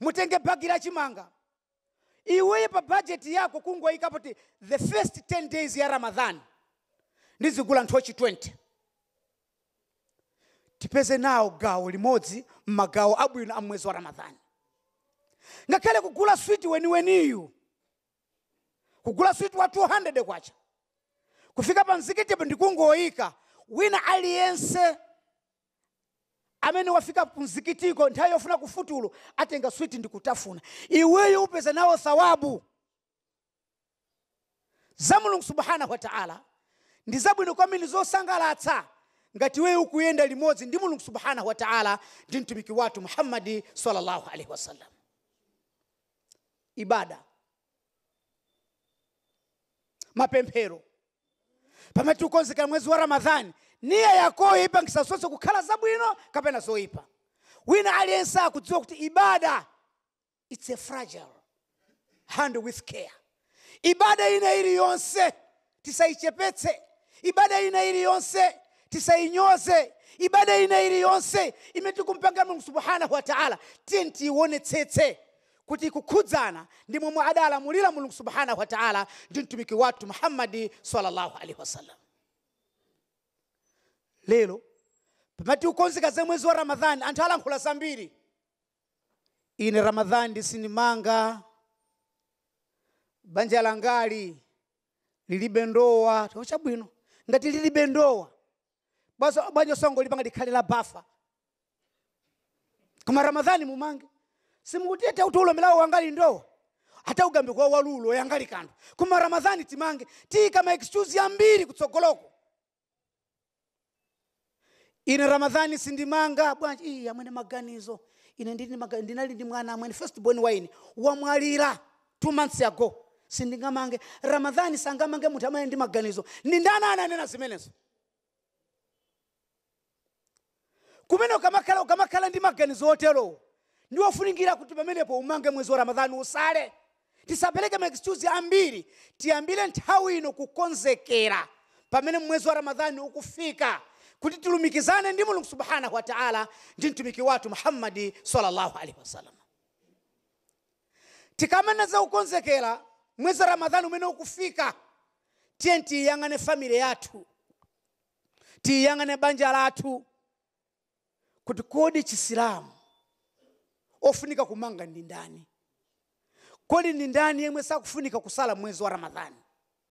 mutenge bagi la chimanga iwe pa bajeti yako kungoyika kuti the first 10 days ya ramadhan ndizigula nthochi 20 tipeze nawo gawo limodzi m'magawo abwino a mwezi wa ramadhani ngakhale kugula switi weniweniyu kugula switi wa 200 kwacha kufika pa mzikichepo ndikungoyika wina aliyense amene wafika kumzikitiko nthawi yofuna kufutulo atenga switi ndikutafuna iweyo upeza nawo thawabu za mulungu subhanahu wataala ndi zabwino kwambiri zosangalatsa ngati weyo ukuyenda limodzi ndi mulungu subhanahu wataala ndi mtumiki watu muhammadi salllahu alaihi wasallam ibada mapemphero pamati ukonzekera mwezi wa ramadhani niya yakoyo ipa nkhasasonse kukhala zabwino kapena zoyipa wina aliyense akudziwa kuti ibada its a fragile hand with care ibada ina iliyonse tisaichepetse ibada ina iliyonse tisayinyoze ibada ina iliyonse imene tikumpanga mulungu subhanahu wataala tiye ntiyionetsetse kuti kukhudzana ndi momwe adalamulira mulungu subhanahu wataala ndi mtumiki watu muhammadi sallallahu alaihi wasallam lero pamati ukonzekaze mwezi wa ramadhani anthu alankhula zambiri ine ramadhani ndisindimanga banja langali lilibe ndowa chabwino ngati lilibe ndowa baso banja songo lipanga likhale la bafa koma ramadhani mumange simukutete kuti ulomelawo wangali ndowa hata ugambe kwa walulo yangali kanthu koma ramadhani timange tiyika ma excuse yambiri kutsogoloko ine ramadhani sindimanga bwanji ii amwene maganizo ine ndinali ndi mwana amwene first born wine wamwalira two months ago sindingamange ramadhani sangamange munthu amene ndi maganizo ndi ananena zimenezo kumene ukamakhala ukamakhala ndi maganizo oterowo ndi kuti pamenepo umange mwezi wa ramadhani usale tisapeleke maexcuse ambiri tiyambire nthawi ino kukonzekera pamene mwezi wa ramadhani ukufika kuti tilumikizane ndi mulungu subhanahu wa taala ndi mtumiki watu muhammadi salllahu alaihi wasallam tikamana za ukonzekera mwezi ramadhani umene ukufika tiye tiyiyang'ane famile yathu tiyiyang'ane banja lathu kuti kodi chisilamu ofunika kumanga ndi ndani kodi ndi ndani yemwe sakufunika kusala mwezi wa ramadhani